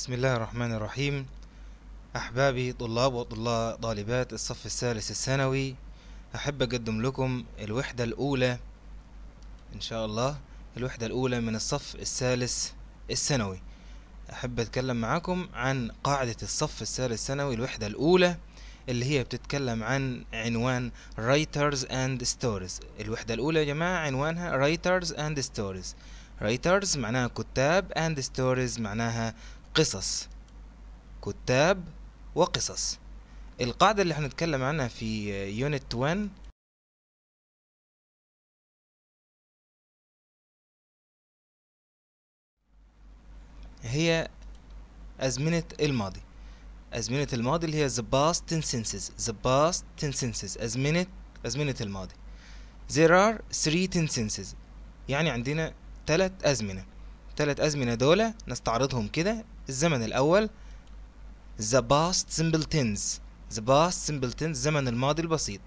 بسم الله الرحمن الرحيم أحبابي طلاب وطلاب طالبات الصف الثالث الثانوي أحب أقدم لكم الوحدة الأولى إن شاء الله الوحدة الأولى من الصف الثالث الثانوي أحب أتكلم معاكم عن قاعدة الصف الثالث الثانوي الوحدة الأولى اللي هي بتتكلم عن عنوان Writers and Stories الوحدة الأولى يا جماعة عنوانها Writers and Stories Writers معناها كتاب and Stories معناها قصص كتاب وقصص القاعدة اللي هنتكلم عنها في يونت 1 هي أزمنة الماضي أزمنة الماضي اللي هي the past tenses the past tenses أزمنة أزمنة الماضي there are three tenses يعني عندنا ثلاث أزمنة ثلاث أزمنة دولة نستعرضهم كده الزمن الأول The past simple tense The past simple tense زمن الماضي البسيط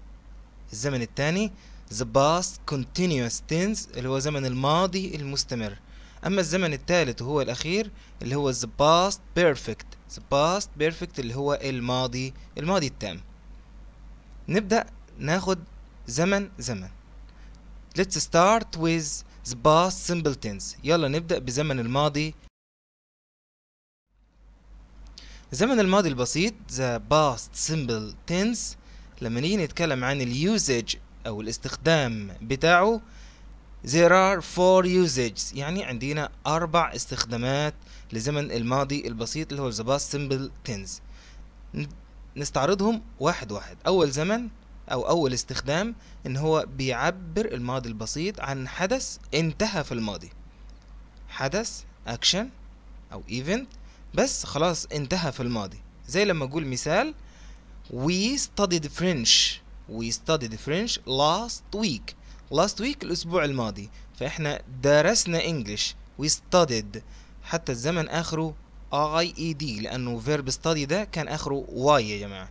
الزمن الثاني The past continuous tense اللي هو زمن الماضي المستمر أما الزمن الثالث وهو الأخير اللي هو The past perfect The past perfect اللي هو الماضي الماضي التام نبدأ ناخد زمن زمن Let's start with the past simple tense يلا نبدأ بزمن الماضي الزمن الماضي البسيط the past simple tense لما نيجي نتكلم عن usage او الاستخدام بتاعه there are four usages يعني عندنا اربع استخدامات لزمن الماضي البسيط اللي هو the past simple tense نستعرضهم واحد واحد اول زمن او اول استخدام ان هو بيعبر الماضي البسيط عن حدث انتهى في الماضي حدث action او event بس خلاص انتهى في الماضي زي لما اقول مثال we studied French we studied French last week last week الأسبوع الماضي فإحنا درسنا English we studied حتى الزمن آخره IED لأنه verb study ده كان آخره Y يا جماعة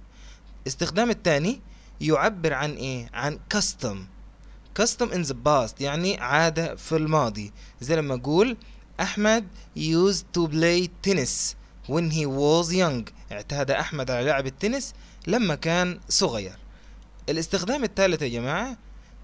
استخدام التاني يعبر عن إيه؟ عن custom custom in the past يعني عادة في الماضي زي لما أقول أحمد used to play tennis when he was young اعتاد أحمد على لعب التنس لما كان صغير الاستخدام الثالث يا جماعة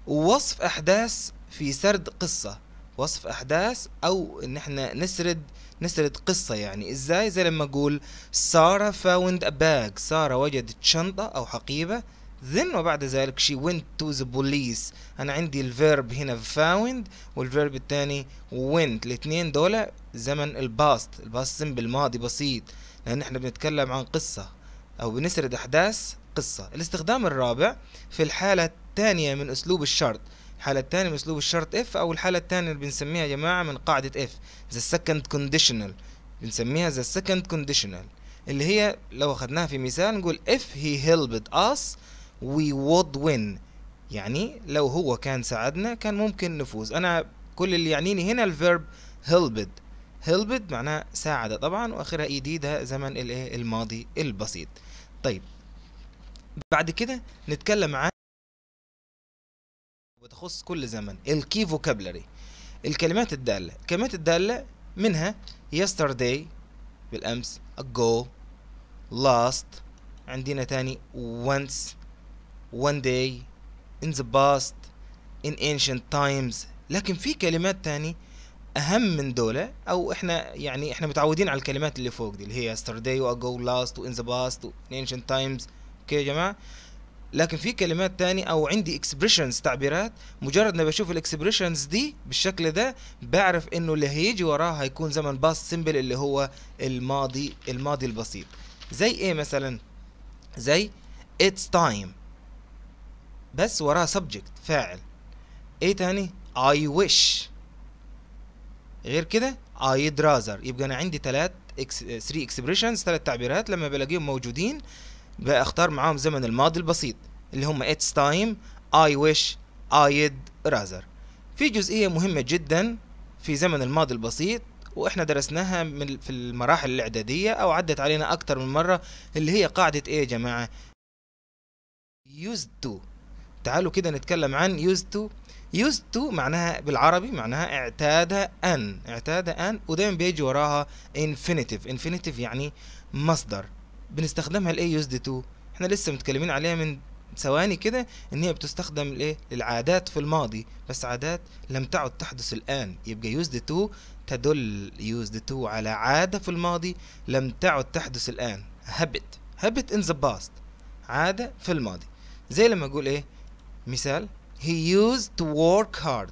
وصف أحداث في سرد قصة وصف أحداث أو إن إحنا نسرد نسرد قصة يعني إزاي زي لما أقول سارة فاوند باج سارة وجدت شنطة أو حقيبة then وبعد ذلك she went to the police انا عندي الفيرب هنا found والفيرب الثاني went الاثنين دول زمن الباست الباست سمبل ماضي بسيط لان احنا بنتكلم عن قصة او بنسرد احداث قصة الاستخدام الرابع في الحالة الثانية من اسلوب الشرط الحالة الثانية من اسلوب الشرط اف او الحالة الثانية اللي بنسميها يا جماعة من قاعدة اف the second conditional بنسميها the second conditional اللي هي لو اخذناها في مثال نقول if he helped us we would win يعني لو هو كان ساعدنا كان ممكن نفوز انا كل اللي يعنيني هنا الفيرب هيلبد هيلبد معناها ساعد طبعا واخرها اي ده زمن الايه الماضي البسيط طيب بعد كده نتكلم عن وتخص كل زمن الكي فوكابلري الكلمات الدالة الكلمات الدالة منها yesterday بالأمس ago last عندنا تاني once one day in the past in ancient times لكن في كلمات تاني اهم من دولة او احنا يعني احنا متعودين على الكلمات اللي فوق دي اللي هي yesterday و ago last و in the past و in ancient times اوكي يا جماعة لكن في كلمات تاني او عندي expressions تعبيرات مجرد ما بشوف الاكسبريشنز دي بالشكل ده بعرف انه اللي هيجي وراها هيكون زمن باست سيمبل اللي هو الماضي الماضي البسيط زي ايه مثلا زي it's time بس وراها سبجكت فاعل ايه تاني I wish غير كده I'd rather يبقى انا عندي تلات 3 expressions تلات تعبيرات لما بلاقيهم موجودين بختار معاهم زمن الماضي البسيط اللي هم it's time I wish I'd rather في جزئية مهمة جدا في زمن الماضي البسيط واحنا درسناها من في المراحل الاعدادية او عدت علينا اكتر من مرة اللي هي قاعدة ايه يا جماعة used to تعالوا كده نتكلم عن used to used to معناها بالعربي معناها اعتاد أن اعتاد أن ودايما بيجي وراها infinitive infinitive يعني مصدر بنستخدمها لإيه used to احنا لسه متكلمين عليها من ثواني كده ان هي بتستخدم لايه للعادات في الماضي بس عادات لم تعد تحدث الان يبقى يوزد تو تدل يوزد تو على عاده في الماضي لم تعد تحدث الان habit habit in the past عاده في الماضي زي لما اقول ايه مثال he used to work hard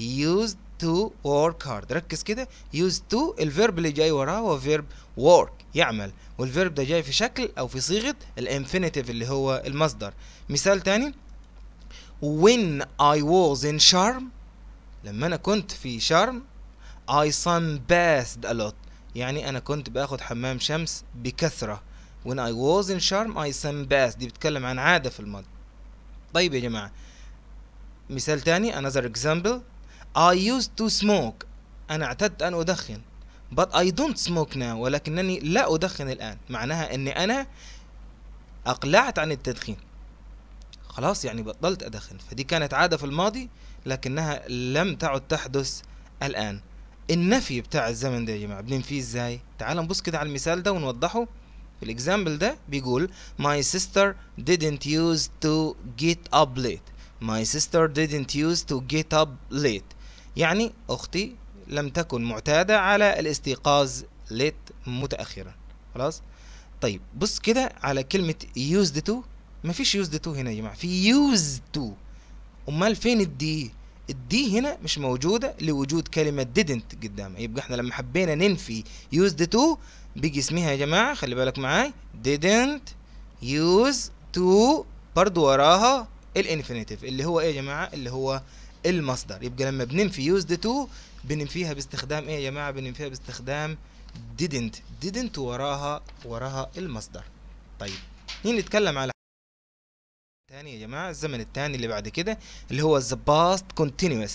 he used to work hard ركز كده used to الفيرب اللي جاي وراه هو فيرب work يعمل والفيرب ده جاي في شكل او في صيغه الانفينيتيف اللي هو المصدر مثال تاني when I was in charm لما انا كنت في شرم I sunbathed a lot يعني انا كنت باخد حمام شمس بكثره when I was in charm I sunbathed دي بتتكلم عن عاده في الماضي طيب يا جماعة مثال تاني another example I used to smoke أنا اعتدت أن أدخن but I don't smoke now ولكنني لا أدخن الآن معناها أني أنا أقلعت عن التدخين خلاص يعني بطلت أدخن فدي كانت عادة في الماضي لكنها لم تعد تحدث الآن النفي بتاع الزمن ده يا جماعة بننفيه ازاي تعال نبص كده على المثال ده ونوضحه الاكزامبل ده بيقول my sister didn't use to get up late my sister didn't use to get up late يعني اختي لم تكن معتادة على الاستيقاظ late متأخرا خلاص طيب بص كده على كلمة used to فيش used to هنا يا جماعة في used to أمال فين الدي الدي هنا مش موجودة لوجود كلمة didn't قدامها يبقى احنا لما حبينا ننفي used to بيجي اسمها يا جماعة خلي بالك معاي didn't use to برضو وراها الانفينيتيف اللي هو ايه يا جماعة اللي هو المصدر يبقى لما بننفي used to بننفيها باستخدام ايه يا جماعة بننفيها باستخدام didn't didn't وراها وراها المصدر طيب نيجي نتكلم على تاني يا جماعة الزمن التاني اللي بعد كده اللي هو the past continuous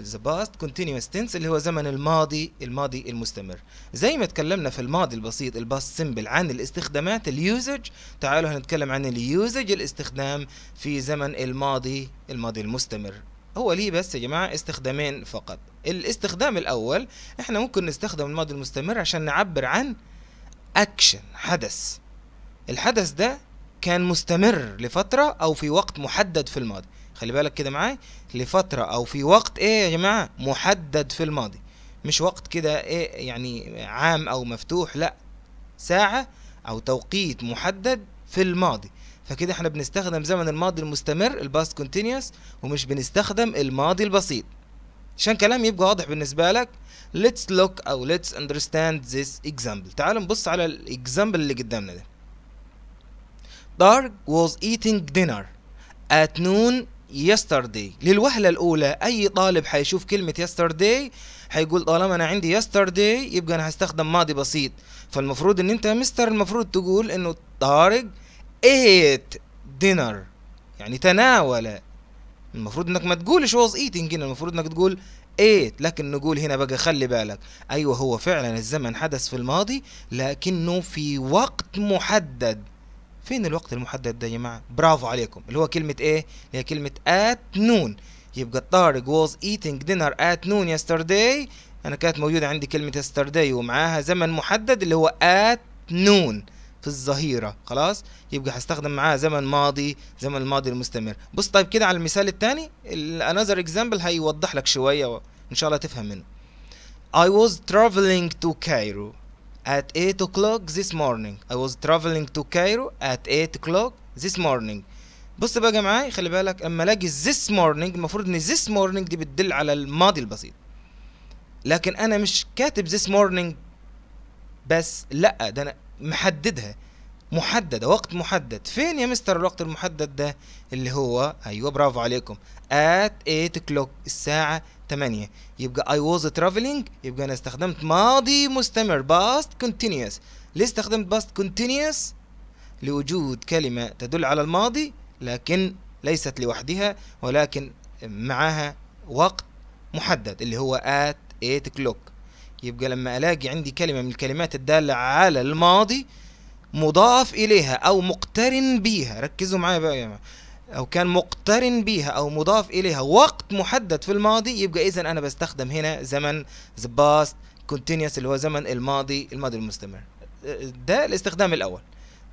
the past continuous tense اللي هو زمن الماضي الماضي المستمر زي ما اتكلمنا في الماضي البسيط الباست سيمبل عن الاستخدامات اليوزج تعالوا هنتكلم عن اليوزج الاستخدام في زمن الماضي الماضي المستمر هو ليه بس يا جماعة استخدامين فقط الاستخدام الأول احنا ممكن نستخدم الماضي المستمر عشان نعبر عن أكشن حدث الحدث ده كان مستمر لفترة أو في وقت محدد في الماضي خلي بالك كده معايا لفترة أو في وقت إيه يا جماعة محدد في الماضي مش وقت كده إيه يعني عام أو مفتوح لأ ساعة أو توقيت محدد في الماضي فكده احنا بنستخدم زمن الماضي المستمر الباست كونتينيوس ومش بنستخدم الماضي البسيط عشان كلام يبقى واضح بالنسبة لك ليتس لوك أو ليتس اندرستاند ذيس اكزامبل تعال نبص على الاكزامبل اللي قدامنا ده Dark was eating dinner at noon يسترداي للوهلة الأولى أي طالب حيشوف كلمة يسترداي هيقول طالما أنا عندي يسترداي يبقى أنا هستخدم ماضي بسيط فالمفروض إن أنت مستر المفروض تقول إنه طارق ate dinner يعني تناول المفروض انك ما تقولش واز eating هنا المفروض انك تقول ايت لكن نقول هنا بقى خلي بالك ايوه هو فعلا الزمن حدث في الماضي لكنه في وقت محدد فين الوقت المحدد ده يا جماعه برافو عليكم اللي هو كلمه ايه اللي هي كلمه at noon يبقى طارق was eating dinner at noon yesterday انا كانت موجوده عندي كلمه yesterday ومعاها زمن محدد اللي هو at noon في الظهيرة خلاص يبقى هستخدم معاه زمن ماضي زمن الماضي المستمر بص طيب كده على المثال الثاني another example هيوضح لك شوية إن شاء الله تفهم منه I was traveling to Cairo at 8 o'clock this morning I was traveling to Cairo at 8 o'clock this morning بص بقى معايا خلي بالك اما الاقي this morning المفروض ان this morning دي بتدل على الماضي البسيط لكن انا مش كاتب this morning بس لا ده انا محددها محددة وقت محدد فين يا مستر الوقت المحدد ده اللي هو ايوه برافو عليكم at 8 o'clock الساعة 8 يبقى اي واز ترافلينج يبقى انا استخدمت ماضي مستمر باست continuous ليه استخدمت باست continuous؟ لوجود كلمه تدل على الماضي لكن ليست لوحدها ولكن معها وقت محدد اللي هو at 8 o'clock يبقى لما الاقي عندي كلمه من الكلمات الداله على الماضي مضاف اليها او مقترن بيها ركزوا معايا بقى يا جماعه أو كان مقترن بيها أو مضاف إليها وقت محدد في الماضي يبقى إذا أنا بستخدم هنا زمن the past continuous اللي هو زمن الماضي الماضي المستمر ده الاستخدام الأول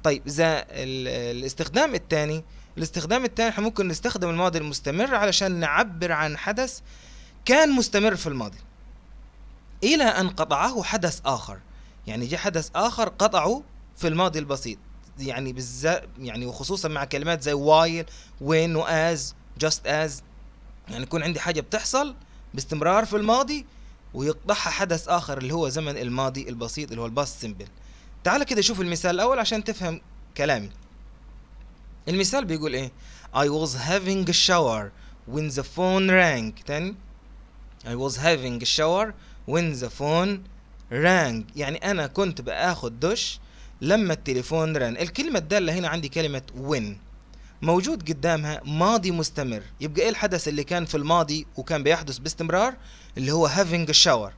طيب إذا الاستخدام الثاني الاستخدام الثاني احنا ممكن نستخدم الماضي المستمر علشان نعبر عن حدث كان مستمر في الماضي إلى أن قطعه حدث آخر يعني جه حدث آخر قطعه في الماضي البسيط يعني بالذات يعني وخصوصا مع كلمات زي وايل وين واز جاست از يعني يكون عندي حاجه بتحصل باستمرار في الماضي ويقطعها حدث اخر اللي هو زمن الماضي البسيط اللي هو الباست سمبل تعال كده شوف المثال الاول عشان تفهم كلامي المثال بيقول ايه I was having a shower when the phone rang تاني I was having a shower when the phone rang يعني انا كنت باخد دش لما التليفون رن الكلمة الدالة هنا عندي كلمة وين موجود قدامها ماضي مستمر يبقى ايه الحدث اللي كان في الماضي وكان بيحدث باستمرار اللي هو having a shower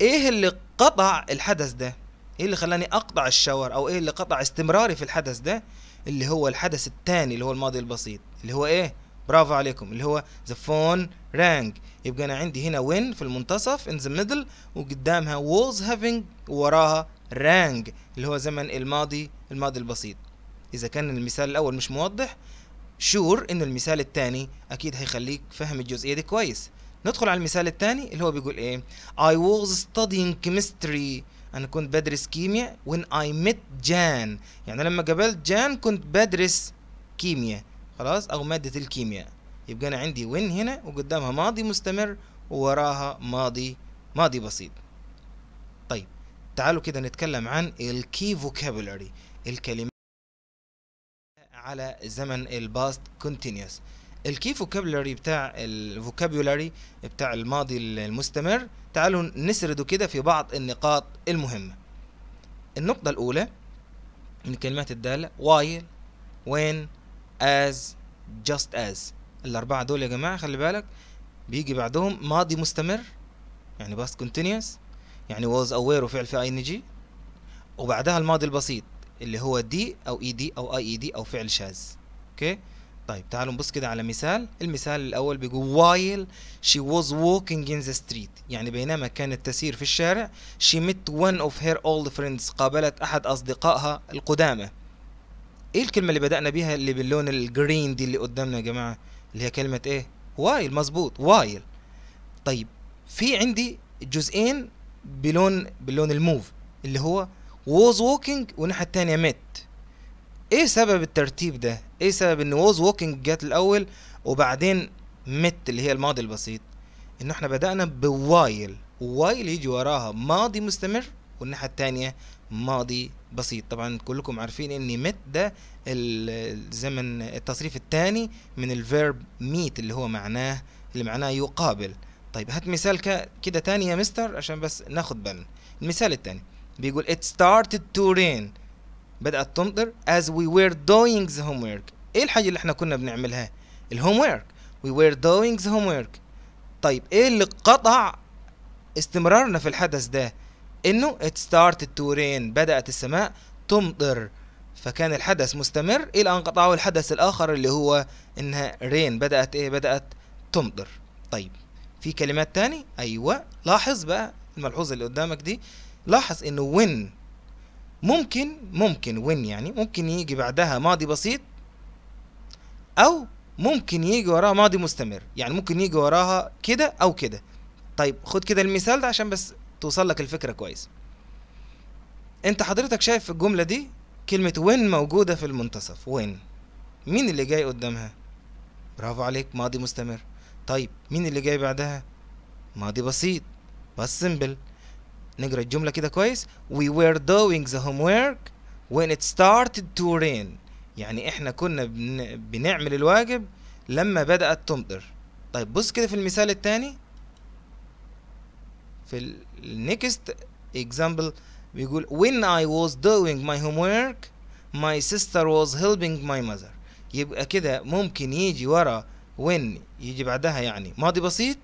ايه اللي قطع الحدث ده ايه اللي خلاني اقطع الشاور او ايه اللي قطع استمراري في الحدث ده اللي هو الحدث الثاني اللي هو الماضي البسيط اللي هو ايه برافو عليكم اللي هو the phone rang يبقى انا عندي هنا when في المنتصف in the middle وقدامها was having وراها رانج اللي هو زمن الماضي الماضي البسيط اذا كان المثال الاول مش موضح شور إنه المثال الثاني اكيد هيخليك فاهم الجزئيه دي كويس ندخل على المثال الثاني اللي هو بيقول ايه I was studying chemistry انا كنت بدرس كيمياء when I met جان يعني لما قابلت جان كنت بدرس كيمياء خلاص او ماده الكيمياء يبقى انا عندي when هنا وقدامها ماضي مستمر ووراها ماضي ماضي بسيط طيب تعالوا كده نتكلم عن الكي فوكابولاري الكلمات على زمن الباست كونتينيوس الكي فوكابولاري بتاع الفوكابولاري بتاع الماضي المستمر تعالوا نسرده كده في بعض النقاط المهمة النقطة الأولى من الكلمات الدالة while وين as just as الأربعة دول يا جماعة خلي بالك بيجي بعدهم ماضي مستمر يعني باست كونتينيوس يعني was aware وفعل في ing وبعدها الماضي البسيط اللي هو دي او اي دي او اي اي دي او فعل شاذ اوكي طيب تعالوا نبص كده على مثال المثال الاول بيقول while she was walking in the street يعني بينما كانت تسير في الشارع she met one of her old friends قابلت احد اصدقائها القدامى ايه الكلمه اللي بدانا بيها اللي باللون الجرين دي اللي قدامنا يا جماعه اللي هي كلمه ايه while مظبوط while طيب في عندي جزئين بلون بلون الموف اللي هو ووز ووكينج والناحية التانية مات ايه سبب الترتيب ده ايه سبب ان ووز ووكينج جت الاول وبعدين مت اللي هي الماضي البسيط ان احنا بدأنا بوايل وايل يجي وراها ماضي مستمر والناحية التانية ماضي بسيط طبعا كلكم عارفين ان مت ده الزمن التصريف الثاني من الفيرب ميت اللي هو معناه اللي معناه يقابل طيب هات مثال كده تاني يا مستر عشان بس ناخد بالنا المثال التاني بيقول it started to rain بدأت تمطر as we were doing the homework ايه الحاجة اللي احنا كنا بنعملها الهومورك we were doing the homework طيب ايه اللي قطع استمرارنا في الحدث ده انه it started to rain بدأت السماء تمطر فكان الحدث مستمر الى ان قطعه الحدث الاخر اللي هو انها رين بدأت ايه بدأت تمطر طيب في كلمات تاني ايوه لاحظ بقى الملحوظه اللي قدامك دي لاحظ انه وين ممكن ممكن وين يعني ممكن يجي بعدها ماضي بسيط او ممكن يجي وراها ماضي مستمر يعني ممكن يجي وراها كده او كده طيب خد كده المثال ده عشان بس توصل لك الفكره كويس انت حضرتك شايف في الجمله دي كلمه وين موجوده في المنتصف وين مين اللي جاي قدامها برافو عليك ماضي مستمر طيب مين اللي جاي بعدها ماضي بسيط بس سمبل نقرا الجملة كده كويس we were doing the homework when it started to rain يعني احنا كنا بن... بنعمل الواجب لما بدأت تمطر طيب بص كده في المثال التاني في النكست example بيقول when I was doing my homework my sister was helping my mother يبقى كده ممكن يجي ورا وين يجي بعدها يعني ماضي بسيط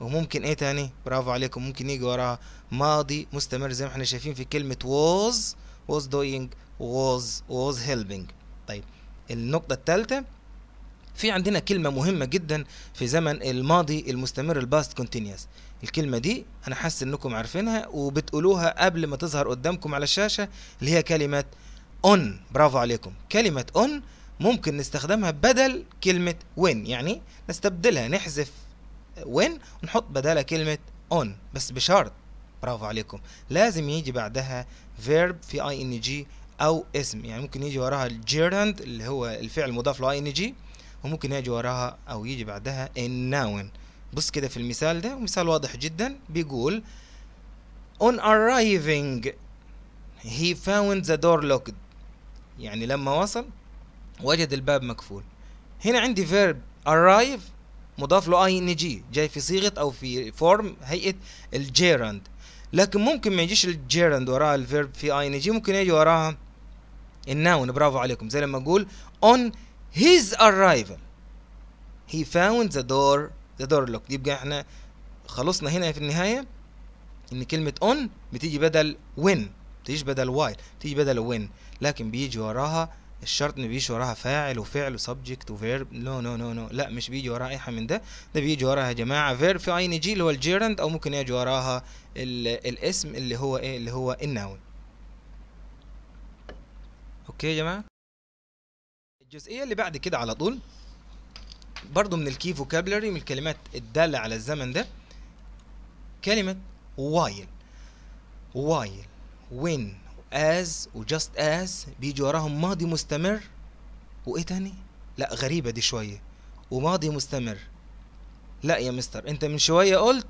وممكن ايه تاني برافو عليكم ممكن يجي وراها ماضي مستمر زي ما احنا شايفين في كلمة was was doing was was helping طيب النقطة الثالثة في عندنا كلمة مهمة جدا في زمن الماضي المستمر الباست كونتينيوس الكلمة دي أنا حاسس إنكم عارفينها وبتقولوها قبل ما تظهر قدامكم على الشاشة اللي هي كلمة on برافو عليكم كلمة on ممكن نستخدمها بدل كلمة when يعني نستبدلها نحذف when ونحط بدلها كلمة on بس بشرط برافو عليكم لازم يجي بعدها verb في ing أو اسم يعني ممكن يجي وراها gerund اللي هو الفعل المضاف ان ing وممكن يجي وراها أو يجي بعدها a noun بص كده في المثال ده ومثال واضح جدا بيقول on arriving he found the door locked يعني لما وصل وجد الباب مقفول هنا عندي فيرب arrive مضاف له اي ان جي جاي في صيغه او في فورم هيئه الجيرند لكن ممكن ما يجيش الجيرند وراها الفيرب في اي ان جي ممكن يجي وراها الناون برافو عليكم زي لما اقول on his arrival he found the door the door locked يبقى احنا خلصنا هنا في النهايه ان كلمه on بتيجي بدل when بتيجي بدل while بتيجي بدل when لكن بيجي وراها الشرط ان بيجي وراها فاعل وفعل وسبجكت وفيرب نو نو نو نو لا مش بيجي وراها اي حاجه من ده ده بيجي وراها يا جماعه فيرب في اي ان جي اللي هو الجيرند او ممكن يجي وراها الاسم اللي هو ايه اللي هو الناون اوكي يا جماعه الجزئيه اللي بعد كده على طول برضو من الكي فوكابلري من الكلمات الداله على الزمن ده كلمه وايل وايل وين و وجاست as بيجي وراهم ماضي مستمر وايه تاني لا غريبه دي شويه وماضي مستمر لا يا مستر انت من شويه قلت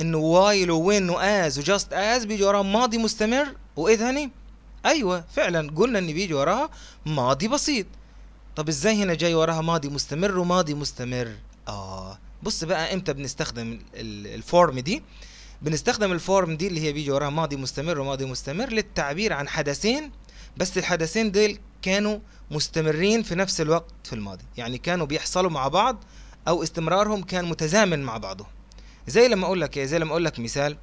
ان وايل as و just as بيجي وراها ماضي مستمر وايه تاني ايوه فعلا قلنا ان بيجي وراها ماضي بسيط طب ازاي هنا جاي وراها ماضي مستمر وماضي مستمر اه بص بقى امتى بنستخدم الفورم دي بنستخدم الفورم دي اللي هي بيجي وراها ماضي مستمر وماضي مستمر للتعبير عن حدثين بس الحدثين دول كانوا مستمرين في نفس الوقت في الماضي يعني كانوا بيحصلوا مع بعض او استمرارهم كان متزامن مع بعضه زي لما اقول لك ايه زي لما اقول لك مثال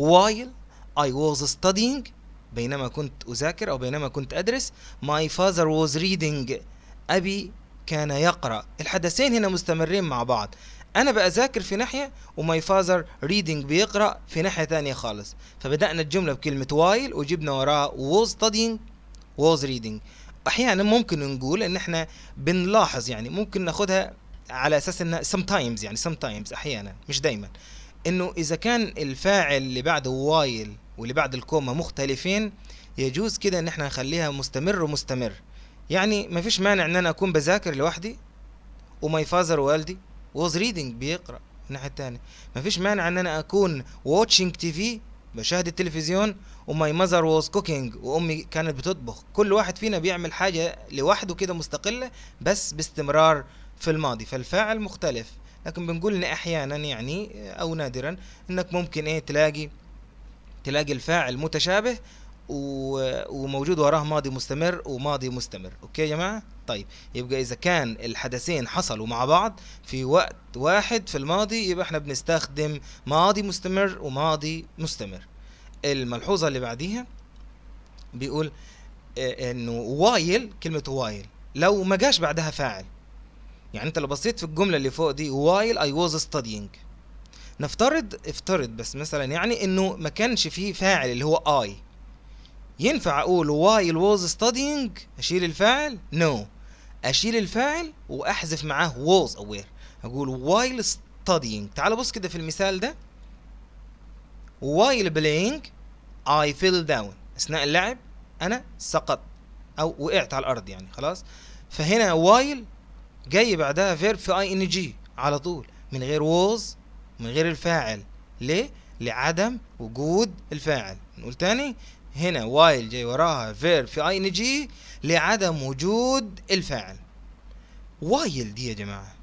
while I was studying بينما كنت أذاكر أو بينما كنت أدرس My father was reading أبي كان يقرأ الحدثين هنا مستمرين مع بعض انا بذاكر في ناحيه وماي فازر ريدنج بيقرا في ناحيه ثانيه خالص فبدانا الجمله بكلمه وايل وجبنا وراها ووز ستادينج ووز ريدنج احيانا ممكن نقول ان احنا بنلاحظ يعني ممكن ناخدها على اساس انها سم تايمز يعني سم تايمز احيانا مش دايما انه اذا كان الفاعل اللي بعده وايل واللي بعد الكوما مختلفين يجوز كده ان احنا نخليها مستمر ومستمر يعني مفيش مانع ان انا اكون بذاكر لوحدي وماي فازر والدي ووز ريدنج بيقرا من الناحيه الثانيه فيش مانع ان انا اكون واتشنج تي في بشاهد التلفزيون وماي ماذر واز كوكينج وامي كانت بتطبخ كل واحد فينا بيعمل حاجه لوحده كده مستقله بس باستمرار في الماضي فالفاعل مختلف لكن بنقول ان احيانا يعني او نادرا انك ممكن ايه تلاقي تلاقي الفاعل متشابه وموجود وراه ماضي مستمر وماضي مستمر اوكي يا جماعه طيب يبقى اذا كان الحدثين حصلوا مع بعض في وقت واحد في الماضي يبقى احنا بنستخدم ماضي مستمر وماضي مستمر الملحوظه اللي بعديها بيقول آه، انه وايل كلمه وايل لو ما جاش بعدها فاعل يعني انت لو بصيت في الجمله اللي فوق دي وايل اي واز studying نفترض افترض بس مثلا يعني انه ما كانش فيه فاعل اللي هو اي ينفع اقول while was studying اشيل الفاعل no اشيل الفاعل واحذف معاه was او اقول while studying تعال بص كده في المثال ده while playing I fell down اثناء اللعب انا سقطت او وقعت على الارض يعني خلاص فهنا while جاي بعدها فيرب في اي ان جي على طول من غير was من غير الفاعل ليه لعدم وجود الفاعل نقول تاني هنا وايل جاي وراها فير في اي ان جي لعدم وجود الفاعل وايل دي يا جماعة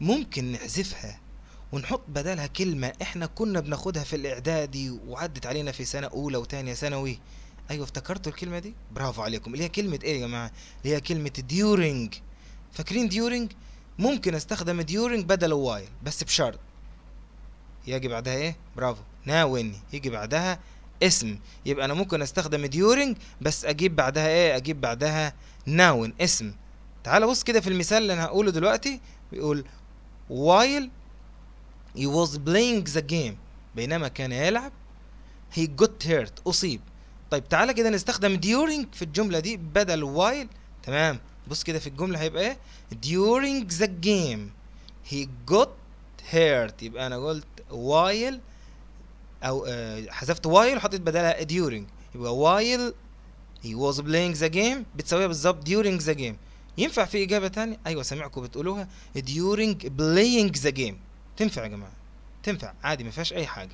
ممكن نحذفها ونحط بدالها كلمة احنا كنا بناخدها في الاعدادي وعدت علينا في سنة اولى وتانية ثانوي ايوه افتكرتوا الكلمة دي برافو عليكم اللي هي كلمة ايه يا جماعة اللي هي كلمة ديورنج فاكرين ديورنج ممكن استخدم ديورنج بدل وايل بس بشرط يجي بعدها ايه برافو ناوني يجي بعدها اسم يبقى انا ممكن استخدم during بس اجيب بعدها ايه اجيب بعدها noun اسم تعال بص كده في المثال اللي انا هقوله دلوقتي بيقول while he was playing the game بينما كان يلعب he got hurt اصيب طيب تعالى كده نستخدم during في الجملة دي بدل while تمام بص كده في الجملة هيبقى ايه during the game he got hurt يبقى انا قلت while او آه، حذفت وايل وحطيت بدالها ديورينج يبقى وايل هي واز بلاينج ذا جيم بتساويها بالظبط ديورينج ذا جيم ينفع في اجابه ثانيه ايوه سامعكم بتقولوها ديورينج بلاينج ذا جيم تنفع يا جماعه تنفع عادي ما فيهاش اي حاجه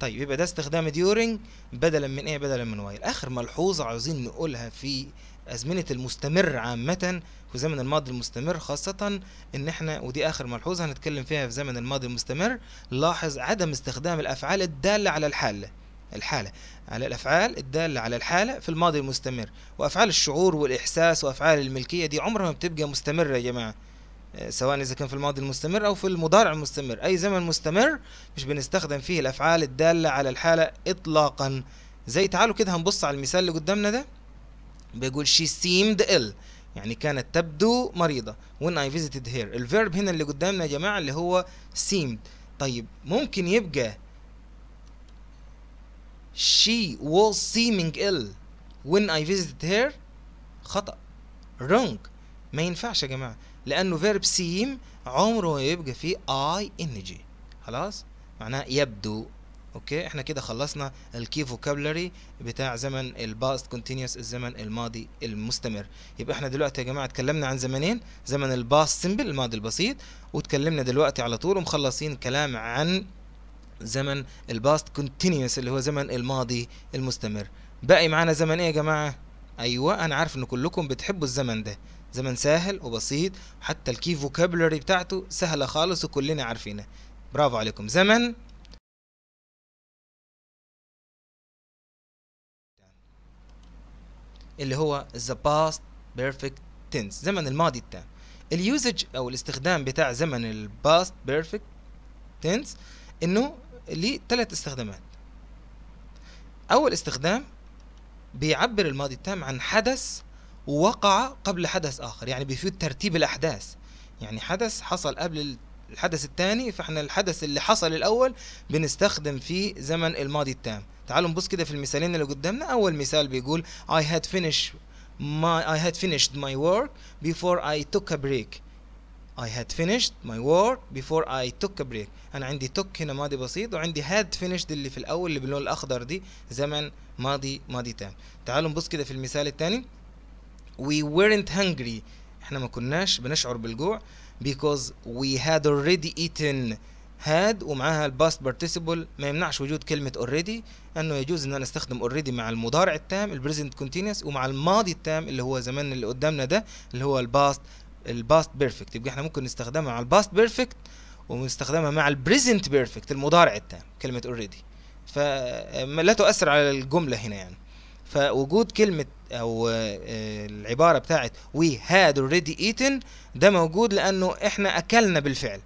طيب يبقى ده استخدام ديورينج بدلا من ايه بدلا من وايل اخر ملحوظه عاوزين نقولها في أزمنة المستمر عامة في زمن الماضي المستمر خاصة إن إحنا ودي آخر ملحوظة هنتكلم فيها في زمن الماضي المستمر لاحظ عدم استخدام الأفعال الدالة على الحالة الحالة على الأفعال الدالة على الحالة في الماضي المستمر وأفعال الشعور والإحساس وأفعال الملكية دي عمرها ما بتبقى مستمرة يا جماعة آه، سواء إذا كان في الماضي المستمر أو في المضارع المستمر أي زمن مستمر مش بنستخدم فيه الأفعال الدالة على الحالة إطلاقا زي تعالوا كده هنبص على المثال اللي قدامنا ده بيقول she seemed ill يعني كانت تبدو مريضة when I visited her الفيرب هنا اللي قدامنا يا جماعة اللي هو seemed طيب ممكن يبقى she was seeming ill when I visited her خطأ wrong ما ينفعش يا جماعة لأنه فيرب seem عمره يبقى فيه I energy خلاص معناه يبدو اوكي احنا كده خلصنا الكي فوكابلري بتاع زمن الباست كونتينوس الزمن الماضي المستمر يبقى احنا دلوقتي يا جماعه اتكلمنا عن زمنين زمن الباست سمبل الماضي البسيط واتكلمنا دلوقتي على طول ومخلصين كلام عن زمن الباست كونتينوس اللي هو زمن الماضي المستمر باقي معانا زمن ايه يا جماعه ايوه انا عارف ان كلكم بتحبوا الزمن ده زمن سهل وبسيط حتى الكي فوكابلري بتاعته سهله خالص وكلنا عارفينها برافو عليكم زمن اللي هو the past perfect tense زمن الماضي التام اليوزج او الاستخدام بتاع زمن الباست بيرفكت تنس انه ليه ثلاث استخدامات اول استخدام بيعبر الماضي التام عن حدث وقع قبل حدث اخر يعني بيفيد ترتيب الاحداث يعني حدث حصل قبل الحدث الثاني فاحنا الحدث اللي حصل الاول بنستخدم فيه زمن الماضي التام تعالوا نبص كده في المثالين اللي قدامنا اول مثال بيقول I had finished my I had finished my work before I took a break I had finished my work before I took a break أنا عندي took هنا ماضي بسيط وعندي had finished اللي في الأول اللي باللون الأخضر دي زمن ماضي ماضي تام تعالوا نبص كده في المثال الثاني We weren't hungry احنا ما كناش بنشعر بالجوع because we had already eaten هاد ومعاها الباست بارتيسيبل ما يمنعش وجود كلمه اوريدي انه يجوز ان انا استخدم اوريدي مع المضارع التام البريزنت كونتينوس ومع الماضي التام اللي هو زمان اللي قدامنا ده اللي هو الباست الباست بيرفكت يبقى احنا ممكن نستخدمها مع الباست بيرفكت ونستخدمها مع البريزنت بيرفكت المضارع التام كلمه اوريدي فلا تؤثر على الجمله هنا يعني فوجود كلمة أو آه، العبارة بتاعت we had already eaten ده موجود لأنه إحنا أكلنا بالفعل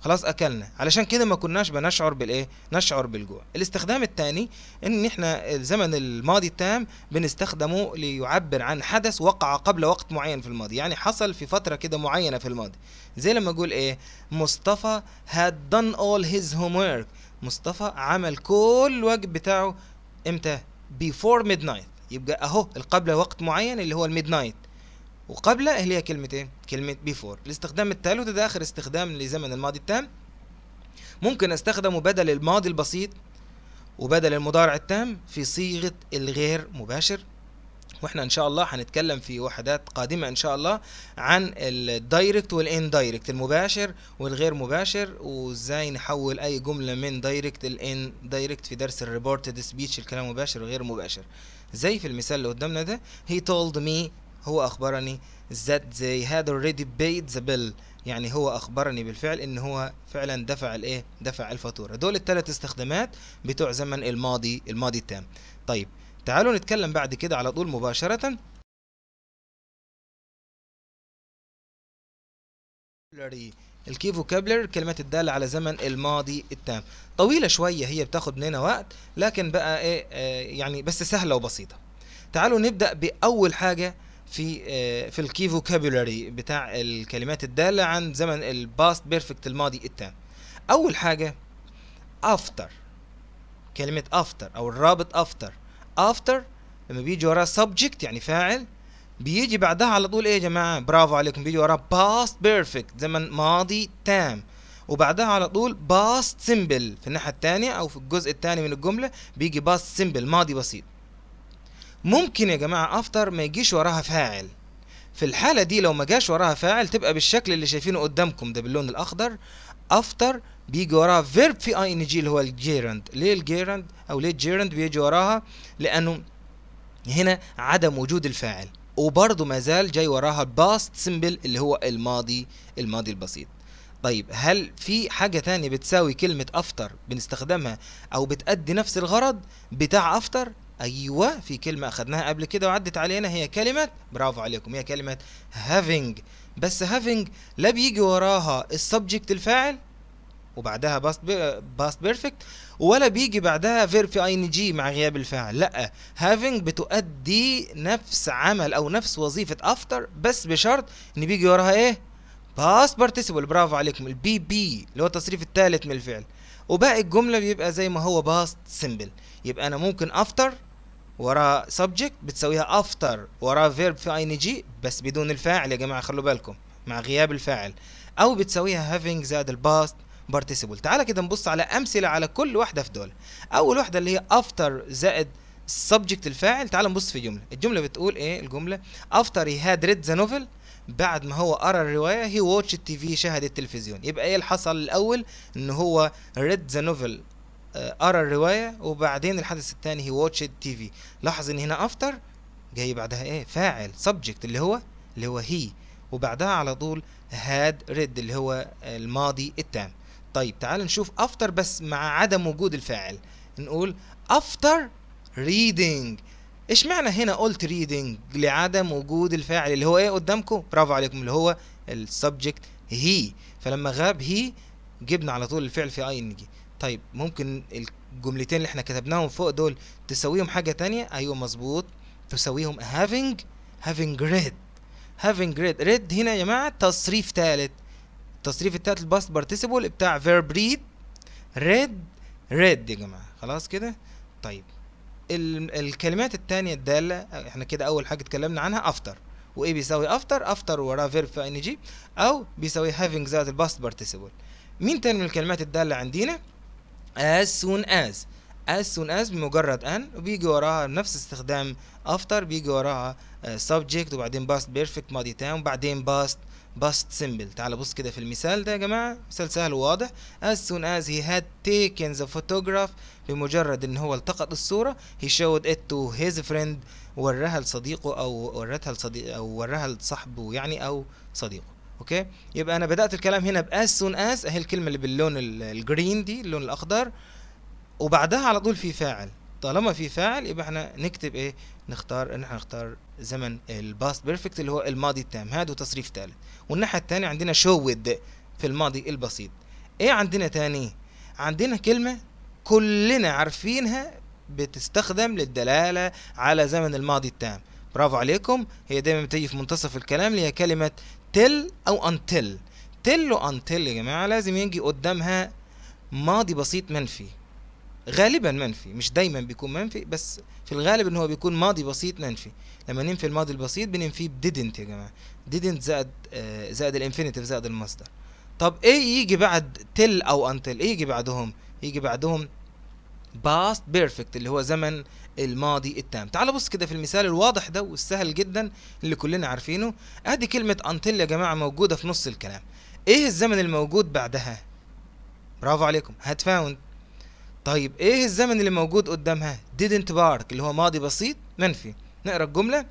خلاص اكلنا علشان كده ما كناش بنشعر بالايه نشعر بالجوع الاستخدام الثاني ان احنا الزمن الماضي التام بنستخدمه ليعبر عن حدث وقع قبل وقت معين في الماضي يعني حصل في فتره كده معينه في الماضي زي لما اقول ايه مصطفى had done all his homework مصطفى عمل كل الواجب بتاعه امتى before midnight يبقى اهو قبل وقت معين اللي هو الميدنايت نايت وقبله اللي هي كلمة ايه كلمة بيفور الاستخدام الثالث ده اخر استخدام لزمن الماضي التام ممكن استخدمه بدل الماضي البسيط وبدل المضارع التام في صيغة الغير مباشر واحنا ان شاء الله هنتكلم في وحدات قادمه ان شاء الله عن الدايركت والاندايركت المباشر والغير مباشر وازاي نحول اي جمله من دايركت الان دايركت في درس الريبورتد سبيتش الكلام مباشر وغير مباشر زي في المثال اللي قدامنا ده he told me هو أخبرني that they had already paid the bill يعني هو أخبرني بالفعل إن هو فعلا دفع الإيه؟ دفع الفاتورة دول الثلاث استخدامات بتوع زمن الماضي الماضي التام طيب تعالوا نتكلم بعد كده على طول مباشرة الكي فوكابلر كلمات الدالة على زمن الماضي التام طويلة شوية هي بتاخد مننا وقت لكن بقى ايه آه يعني بس سهلة وبسيطة تعالوا نبدأ بأول حاجة في آه، في الكي فوكابولري بتاع الكلمات الداله عن زمن الباست بيرفكت الماضي التام اول حاجه افتر كلمه افتر او الرابط افتر افتر لما بيجي وراه سبجكت يعني فاعل بيجي بعدها على طول ايه يا جماعه برافو عليكم بيجي وراه باست بيرفكت زمن ماضي تام وبعدها على طول باست سيمبل في الناحيه الثانيه او في الجزء الثاني من الجمله بيجي باست سيمبل ماضي بسيط ممكن يا جماعة افتر ما يجيش وراها فاعل في الحالة دي لو ما جاش وراها فاعل تبقى بالشكل اللي شايفينه قدامكم ده باللون الاخضر افتر بيجي وراها فيرب في اي ان جي اللي هو الجيرند ليه الجيرند او ليه الجيرند بيجي وراها لانه هنا عدم وجود الفاعل وبرضه ما زال جاي وراها باست سيمبل اللي هو الماضي الماضي البسيط طيب هل في حاجة تانية بتساوي كلمة افتر بنستخدمها او بتأدي نفس الغرض بتاع افتر ايوه في كلمه اخذناها قبل كده وعدت علينا هي كلمه برافو عليكم هي كلمه having بس having لا بيجي وراها السبجكت الفاعل وبعدها باست باست بيرفكت ولا بيجي بعدها فيرب في ان جي مع غياب الفاعل لا هافينج بتؤدي نفس عمل او نفس وظيفه افتر بس بشرط ان بيجي وراها ايه باست بارتيسيبل برافو عليكم البي بي اللي هو التصريف الثالث من الفعل وباقي الجمله بيبقى زي ما هو باست سمبل يبقى انا ممكن افتر وراها سبجكت بتسويها افتر وراها فيرب في اي جي بس بدون الفاعل يا جماعه خلوا بالكم مع غياب الفاعل او بتسويها هافينج زائد الباست بارتيسيبل تعالى كده نبص على امثله على كل واحده في دول اول واحده اللي هي افتر زائد subject الفاعل تعال نبص في جمله الجمله بتقول ايه الجمله افتر هي هاد ريد ذا نوفل بعد ما هو قرا الروايه هي واتش التي في شاهد التلفزيون يبقى ايه اللي حصل الاول ان هو ريد ذا نوفل آه، ارى الروايه وبعدين الحدث الثاني هي واتش تي في لاحظ ان هنا افتر جاي بعدها ايه فاعل سبجكت اللي هو اللي هو هي وبعدها على طول هاد ريد اللي هو الماضي التام طيب تعال نشوف افتر بس مع عدم وجود الفاعل نقول افتر ريدنج ايش معنى هنا قلت ريدنج لعدم وجود الفاعل اللي هو ايه قدامكم برافو عليكم اللي هو السبجكت هي فلما غاب هي جبنا على طول الفعل في اي ان جي طيب ممكن الجملتين اللي احنا كتبناهم فوق دول تساويهم حاجة تانية ايوه مظبوط تساويهم having having read having read read هنا يا جماعة تصريف تالت التصريف التالت الباست بارتيسيبل بتاع verb read read read يا جماعة خلاص كده طيب الكلمات التانية الدالة احنا كده اول حاجة اتكلمنا عنها افتر وايه بيساوي after after وراه فيرب في جي او بيساوي هافينج زائد الباست بارتيسيبل مين تاني من الكلمات الدالة عندنا as soon as as soon as بمجرد ان وبيجي وراها نفس استخدام after بيجي وراها آه، subject وبعدين past perfect ماضي تام وبعدين past past simple تعال بص كده في المثال ده يا جماعة مثال سهل وواضح as soon as he had taken the photograph بمجرد ان هو التقط الصورة he showed it to his friend وراها لصديقه او وراتها لصديق او وراها لصاحبه يعني او صديقه اوكي يبقى انا بدات الكلام هنا باس سون اس اهي الكلمه اللي باللون الجرين دي اللون الاخضر وبعدها على طول في فاعل طالما في فاعل يبقى احنا نكتب ايه نختار ان احنا نختار زمن الباست بيرفكت اللي هو الماضي التام هذا تصريف ثالث والناحيه الثانيه عندنا شود في الماضي البسيط ايه عندنا تاني عندنا كلمه كلنا عارفينها بتستخدم للدلاله على زمن الماضي التام برافو عليكم هي دايما بتيجي في منتصف الكلام اللي هي كلمه تل او انتل تل وانتل يا جماعه لازم يجي قدامها ماضي بسيط منفي غالبا منفي مش دايما بيكون منفي بس في الغالب ان هو بيكون ماضي بسيط منفي لما ننفي الماضي البسيط بننفيه بديدنت يا جماعه ديدنت زائد آه زائد الانفينيتيف زائد المصدر طب ايه يجي بعد تل او انتل ايه يجي بعدهم يجي بعدهم باست بيرفكت اللي هو زمن الماضي التام تعال بص كده في المثال الواضح ده والسهل جدا اللي كلنا عارفينه ادي كلمة انتل يا جماعة موجودة في نص الكلام ايه الزمن الموجود بعدها برافو عليكم هات فاوند طيب ايه الزمن اللي موجود قدامها didn't bark اللي هو ماضي بسيط منفي نقرا الجمله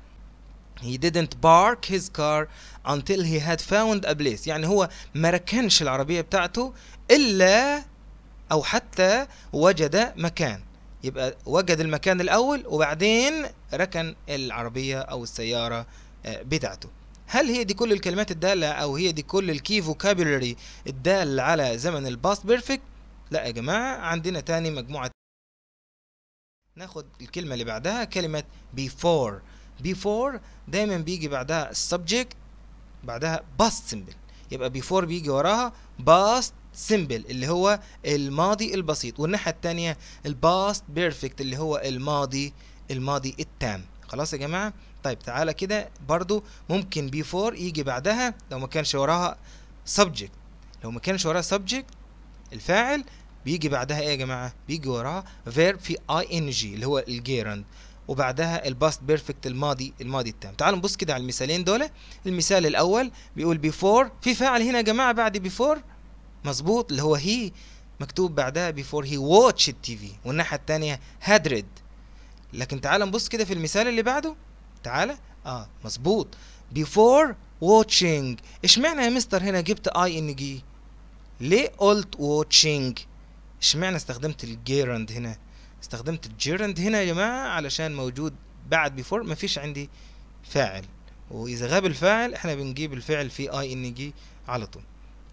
he didn't park his car until he had found a place يعني هو ما ركنش العربيه بتاعته الا او حتى وجد مكان يبقى وجد المكان الأول وبعدين ركن العربية أو السيارة آه، بتاعته هل هي دي كل الكلمات الدالة أو هي دي كل الكي فوكابولري الدال على زمن الباست بيرفكت؟ لا يا جماعة عندنا تاني مجموعة ناخد الكلمة اللي بعدها كلمة بيفور بيفور دايما بيجي بعدها السبجكت بعدها باست سيمبل يبقى بيفور بيجي وراها باست سيمبل اللي هو الماضي البسيط والناحيه الثانيه الباست بيرفكت اللي هو الماضي الماضي التام خلاص يا جماعه طيب تعالى كده برضو ممكن بيفور يجي بعدها لو ما كانش وراها سبجكت لو ما كانش وراها سبجكت الفاعل بيجي بعدها ايه يا جماعه بيجي وراها فيرب في اي ان جي اللي هو الجيرند وبعدها الباست بيرفكت الماضي الماضي التام تعالوا نبص كده على المثالين دول المثال الاول بيقول بيفور في فاعل هنا يا جماعه بعد بيفور مظبوط اللي هو هي مكتوب بعدها بيفور هي واتش التي في والناحيه الثانيه هادريد لكن تعال نبص كده في المثال اللي بعده تعال اه مظبوط بيفور واتشنج اشمعنى يا مستر هنا جبت اي ان جي ليه قلت واتشنج اشمعنى استخدمت الجيرند هنا استخدمت الجيرند هنا يا جماعه علشان موجود بعد بيفور فيش عندي فاعل واذا غاب الفاعل احنا بنجيب الفعل في اي ان جي على طول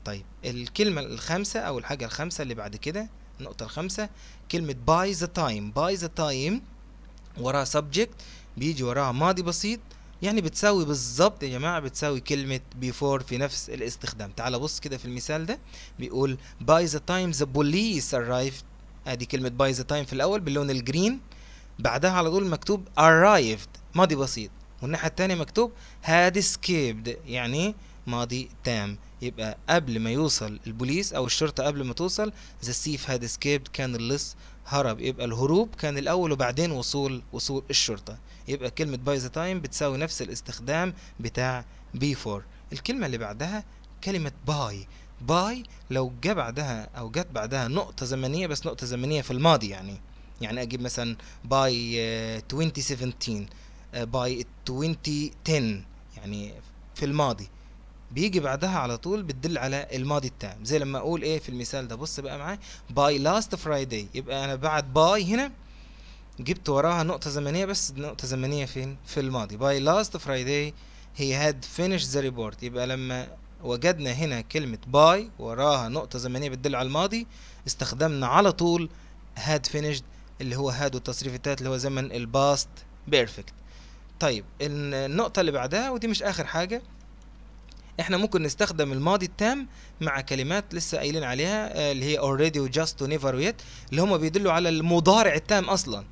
طيب الكلمة الخامسة أو الحاجة الخامسة اللي بعد كده النقطة الخامسة كلمة by the time by the time وراها subject بيجي وراها ماضي بسيط يعني بتساوي بالظبط يا جماعة بتساوي كلمة before في نفس الاستخدام تعال بص كده في المثال ده بيقول by the time the police arrived ادي كلمة by the time في الأول باللون الجرين بعدها على طول مكتوب arrived ماضي بسيط والناحية التانية مكتوب had escaped يعني ماضي تام يبقى قبل ما يوصل البوليس او الشرطه قبل ما توصل ذا سيف هاد اسكيبد كان اللص هرب يبقى الهروب كان الاول وبعدين وصول وصول الشرطه يبقى كلمه باي ذا تايم بتساوي نفس الاستخدام بتاع بي فور الكلمه اللي بعدها كلمه باي باي لو جه بعدها او جت بعدها نقطه زمنيه بس نقطه زمنيه في الماضي يعني يعني اجيب مثلا باي 2017 باي 2010 يعني في الماضي بيجي بعدها على طول بتدل على الماضي التام زي لما اقول ايه في المثال ده بص بقى معايا باي لاست فرايداي يبقى انا بعد باي هنا جبت وراها نقطة زمنية بس نقطة زمنية فين في الماضي باي لاست فرايداي هي هاد فينيش ذا ريبورت يبقى لما وجدنا هنا كلمة باي وراها نقطة زمنية بتدل على الماضي استخدمنا على طول هاد فينيشد اللي هو هاد والتصريف التالت اللي هو زمن الباست بيرفكت طيب النقطة اللي بعدها ودي مش آخر حاجة احنا ممكن نستخدم الماضي التام مع كلمات لسه قايلين عليها آه، اللي هي already و just و never و yet اللي هم بيدلوا على المضارع التام اصلا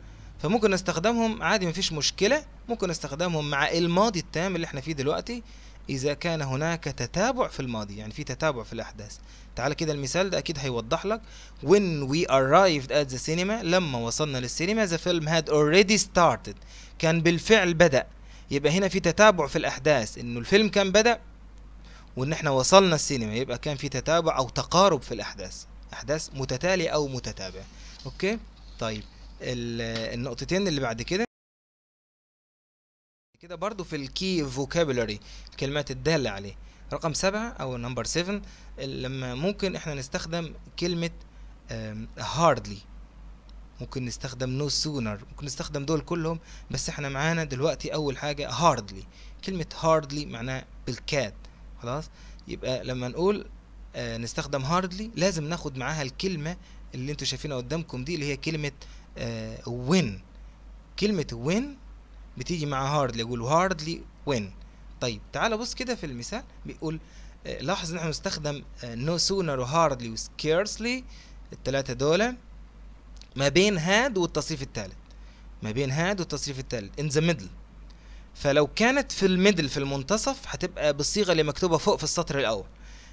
فممكن نستخدمهم عادي مفيش مشكلة ممكن نستخدمهم مع الماضي التام اللي احنا فيه دلوقتي إذا كان هناك تتابع في الماضي يعني في تتابع في الأحداث تعال كده المثال ده أكيد هيوضح لك When we arrived at the cinema لما وصلنا للسينما the film had already started كان بالفعل بدأ يبقى هنا في تتابع في الأحداث إنه الفيلم كان بدأ وان احنا وصلنا السينما يبقى كان في تتابع او تقارب في الاحداث احداث متتاليه او متتابعه اوكي طيب النقطتين اللي بعد كده كده برضو في الكي فوكابلوري الكلمات الدالة عليه رقم سبعة أو نمبر سيفن لما ممكن احنا نستخدم كلمة هاردلي ممكن نستخدم نو no سونر ممكن نستخدم دول كلهم بس احنا معانا دلوقتي أول حاجة هاردلي كلمة هاردلي معناها بالكاد خلاص يبقى لما نقول آه نستخدم هاردلي لازم ناخد معاها الكلمه اللي انتوا شايفينها قدامكم دي اللي هي كلمه آه وين كلمه وين بتيجي مع هاردلي اقول هاردلي وين طيب تعال بص كده في المثال بيقول آه لاحظ ان احنا نستخدم نو سونر وهاردلي وسكيرسلي الثلاثه دول ما بين هاد والتصريف الثالث ما بين هاد والتصريف الثالث ان ذا ميدل فلو كانت في الميدل في المنتصف هتبقى بالصيغه اللي مكتوبه فوق في السطر الاول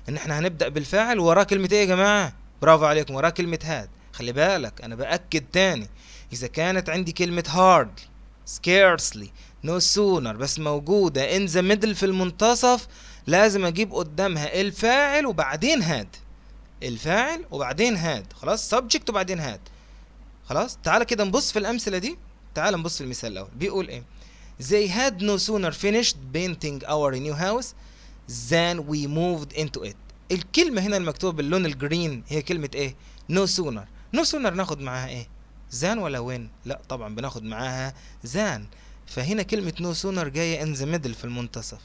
ان احنا هنبدا بالفاعل وراه كلمه ايه يا جماعه برافو عليكم وراه كلمه هاد خلي بالك انا باكد تاني اذا كانت عندي كلمه هارد سكيرسلي نو سونر بس موجوده ان ذا ميدل في المنتصف لازم اجيب قدامها الفاعل وبعدين هاد الفاعل وبعدين هاد خلاص سبجكت وبعدين هاد خلاص تعالى كده نبص في الامثله دي تعالى نبص في المثال الاول بيقول ايه They had no sooner finished painting our new house than we moved into it. الكلمة هنا المكتوبة باللون الجرين هي كلمة ايه؟ no sooner. no sooner ناخد معاها ايه؟ than ولا when؟ لا طبعا بناخد معاها than. فهنا كلمة no sooner جاية in the middle في المنتصف.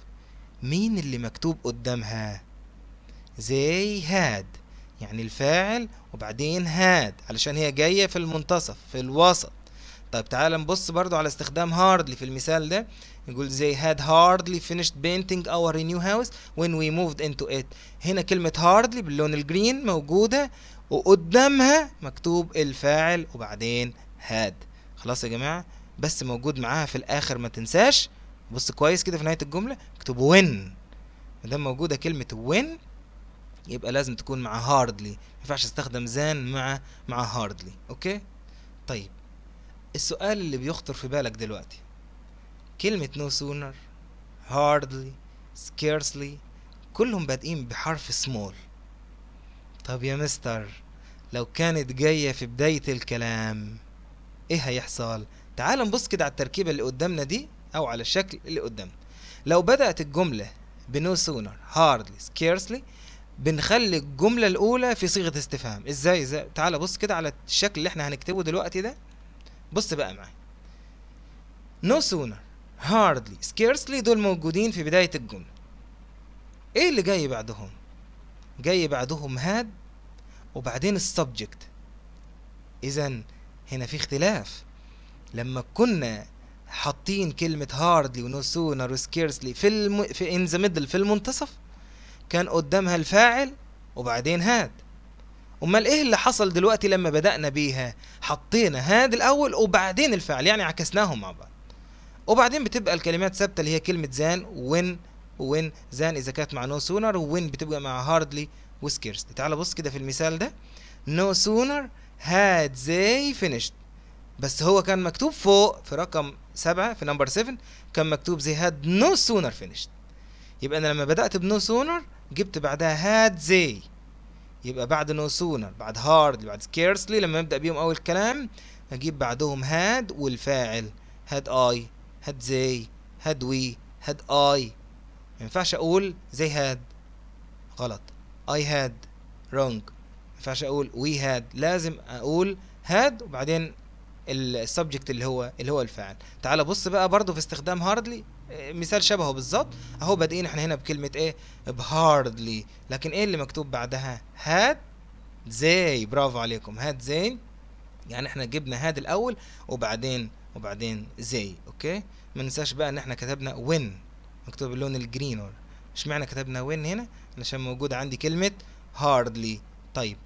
مين اللي مكتوب قدامها؟ they had يعني الفاعل وبعدين had علشان هي جاية في المنتصف في الوسط طيب تعال نبص برضو على استخدام هاردلي في المثال ده يقول زي had hardly finished painting our new house when we moved into it هنا كلمة hardly باللون الجرين موجودة وقدامها مكتوب الفاعل وبعدين had خلاص يا جماعة بس موجود معاها في الآخر ما تنساش بص كويس كده في نهاية الجملة اكتب when مادام موجودة كلمة when يبقى لازم تكون مع hardly ما ينفعش استخدم زان مع مع hardly اوكي طيب السؤال اللي بيخطر في بالك دلوقتي كلمة no sooner hardly scarcely كلهم بادئين بحرف small طب يا مستر لو كانت جاية في بداية الكلام ايه هيحصل تعال نبص كده على التركيبة اللي قدامنا دي او على الشكل اللي قدامنا لو بدأت الجملة بنو سونر hardly سكيرسلي بنخلي الجملة الأولى في صيغة استفهام ازاي ازاي تعال بص كده على الشكل اللي احنا هنكتبه دلوقتي ده بص بقى معايا no sooner hardly scarcely دول موجودين في بداية الجملة ايه اللي جاي بعدهم جاي بعدهم هاد وبعدين السبجكت اذا هنا في اختلاف لما كنا حاطين كلمة هاردلي ونو سونر وسكيرسلي في الم... في ان ذا ميدل في المنتصف كان قدامها الفاعل وبعدين هاد امال ايه اللي حصل دلوقتي لما بدانا بيها حطينا هاد الاول وبعدين الفعل يعني عكسناهم مع بعض وبعدين بتبقى الكلمات ثابته اللي هي كلمه زان وين وين زان اذا كانت مع نو سونر وين بتبقى مع هاردلي وسكيرس تعال بص كده في المثال ده نو سونر هاد زي فينيشت بس هو كان مكتوب فوق في رقم سبعة في نمبر 7 كان مكتوب زي هاد نو سونر فينيشت يبقى انا لما بدات بنو سونر جبت بعدها هاد زي يبقى بعد نو سونر بعد هارد بعد سكيرسلي لما نبدأ بيهم أول كلام هجيب بعدهم هاد والفاعل هاد اي هاد زي هاد وي هاد اي ما ينفعش اقول زي هاد غلط اي هاد رونج ما ينفعش اقول وي هاد لازم اقول هاد وبعدين السبجكت اللي هو اللي هو الفاعل تعال بص بقى برضو في استخدام هاردلي مثال شبهه بالظبط اهو بادئين احنا هنا بكلمه ايه بهاردلي لكن ايه اللي مكتوب بعدها هات زي برافو عليكم هات زي يعني احنا جبنا هاد الاول وبعدين وبعدين زي اوكي ما ننساش بقى ان احنا كتبنا وين مكتوب اللون مش اشمعنى كتبنا وين هنا علشان موجود عندي كلمه هاردلي طيب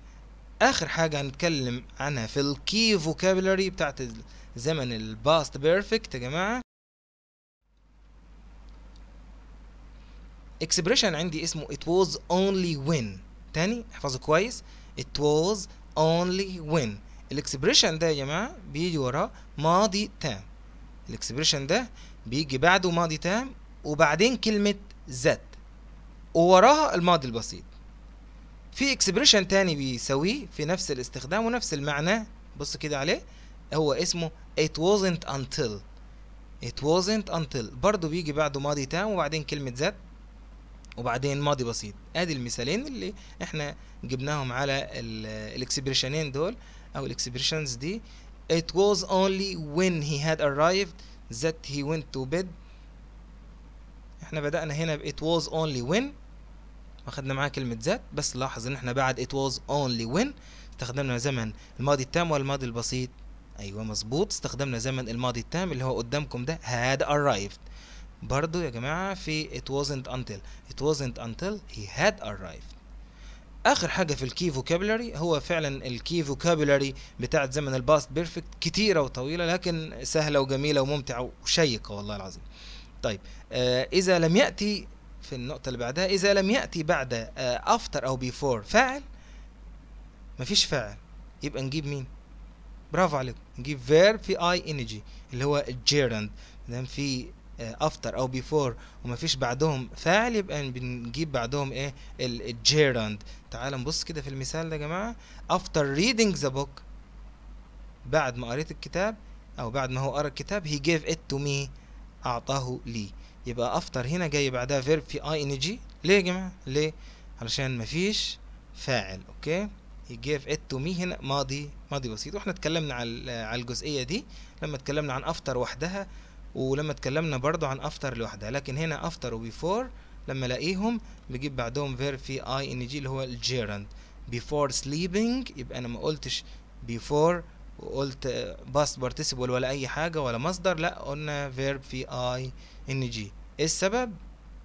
اخر حاجه هنتكلم عنها في الكي فوكابولري بتاعت زمن الباست بيرفكت يا جماعه اكسبريشن عندي اسمه it was only when تاني احفظه كويس it was only when الاكسبريشن ده يا جماعه بيجي وراه ماضي تام الاكسبريشن ده بيجي بعده ماضي تام وبعدين كلمه ذات ووراها الماضي البسيط في اكسبريشن تاني بيسويه في نفس الاستخدام ونفس المعنى بص كده عليه هو اسمه it wasn't until it wasn't until برضه بيجي بعده ماضي تام وبعدين كلمة ذات وبعدين ماضي بسيط ادي المثالين اللي احنا جبناهم على الاكسبريشنين دول او الاكسبريشنز دي it was only when he had arrived that he went to bed احنا بدأنا هنا ب it was only when واخدنا معاه كلمة ذات بس لاحظ ان احنا بعد it was only when استخدمنا زمن الماضي التام والماضي البسيط ايوه مظبوط استخدمنا زمن الماضي التام اللي هو قدامكم ده had arrived برضو يا جماعة في it wasn't until it wasn't until he had arrived اخر حاجه في الكي فوكابولاري هو فعلا الكي فوكابولاري بتاعت زمن الباست بيرفكت كتيره وطويله لكن سهله وجميله وممتعه وشيقه والله العظيم طيب آه اذا لم ياتي في النقطه اللي بعدها اذا لم ياتي بعد آه after او before فاعل مفيش فاعل يبقى نجيب مين برافو عليكم نجيب verb في I energy اللي هو الجيرند في افتر آه، او بيفور ومفيش بعدهم فاعل يبقى بنجيب بعدهم ايه الجيرند تعال نبص كده في المثال ده يا جماعه افتر reading ذا بوك بعد ما قريت الكتاب او بعد ما هو قرا الكتاب he gave it to me اعطاه لي يبقى افتر هنا جاي بعدها فيرب في اي ان جي ليه يا جماعه ليه علشان مفيش فاعل اوكي he gave it to me هنا ماضي ماضي بسيط واحنا اتكلمنا على على الجزئيه دي لما اتكلمنا عن افتر وحدها ولما اتكلمنا برضو عن افتر لوحدها لكن هنا افتر وبيفور لما الاقيهم بجيب بعدهم فير في اي ان جي اللي هو الجيرند بيفور سليبنج يبقى انا ما قلتش بيفور وقلت باست بارتيسيبل ولا اي حاجه ولا مصدر لا قلنا فيرب في اي ان جي ايه السبب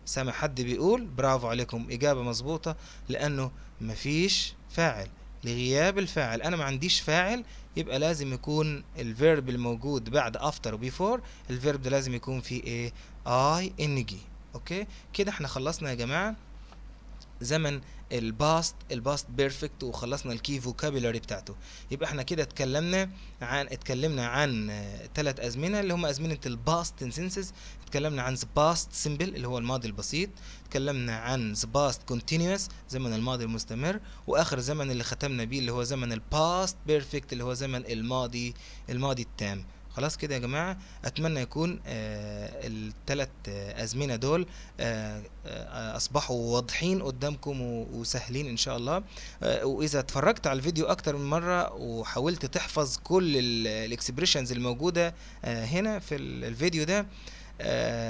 سامع حد بيقول برافو عليكم اجابه مظبوطه لانه مفيش فاعل لغياب الفاعل انا ما عنديش فاعل يبقى لازم يكون الفيرب الموجود بعد افتر وبيفور الفيرب ده لازم يكون فيه ايه اي ان جي اوكي كده احنا خلصنا يا جماعه زمن الباست الباست بيرفكت وخلصنا الكي فوكابيلاري بتاعته يبقى احنا كده اتكلمنا عن اتكلمنا عن ثلاث آه، ازمنه اللي هم ازمنه الباست تنسنسز اتكلمنا عن باست سيمبل اللي هو الماضي البسيط اتكلمنا عن باست كونتينوس زمن الماضي المستمر واخر زمن اللي ختمنا بيه اللي هو زمن الباست بيرفكت اللي هو زمن الماضي الماضي التام خلاص كده يا جماعه اتمنى يكون آه، الثلاث آه، ازمنه دول آه، اصبحوا واضحين قدامكم وسهلين ان شاء الله واذا اتفرجت على الفيديو اكتر من مره وحاولت تحفظ كل الاكسبريشنز الموجوده هنا في الفيديو ده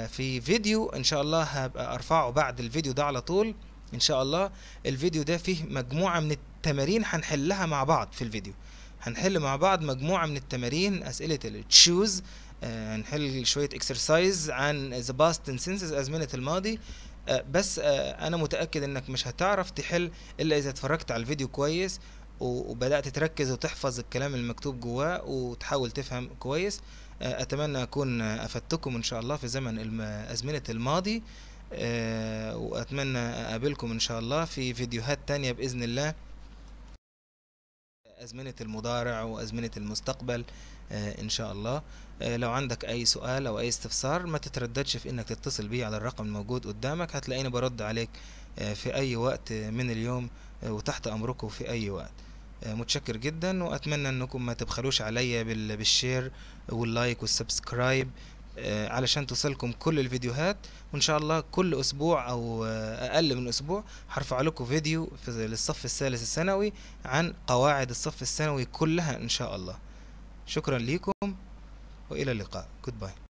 في فيديو ان شاء الله هبقى ارفعه بعد الفيديو ده على طول ان شاء الله الفيديو ده فيه مجموعه من التمارين هنحلها مع بعض في الفيديو هنحل مع بعض مجموعة من التمارين أسئلة التشوز آه، هنحل شوية اكسرسايز عن ذا باست tenses أزمنة الماضي آه، بس آه، أنا متأكد إنك مش هتعرف تحل إلا إذا اتفرجت على الفيديو كويس وبدأت تركز وتحفظ الكلام المكتوب جواه وتحاول تفهم كويس أتمنى أكون أفدتكم إن شاء الله في زمن أزمنة الماضي وأتمنى أقابلكم إن شاء الله في فيديوهات تانية بإذن الله أزمنة المضارع وأزمنة المستقبل آه، إن شاء الله آه، لو عندك أي سؤال أو أي استفسار ما تترددش في إنك تتصل بي على الرقم الموجود قدامك هتلاقيني برد عليك آه، في أي وقت من اليوم وتحت أمركم في أي وقت متشكر جدا وأتمنى أنكم ما تبخلوش عليا بالشير واللايك والسبسكرايب آه، علشان توصلكم كل الفيديوهات وان شاء الله كل اسبوع او آه، اقل من اسبوع هرفع لكم فيديو في للصف الثالث الثانوي عن قواعد الصف الثانوي كلها ان شاء الله شكرا ليكم والى اللقاء جود باي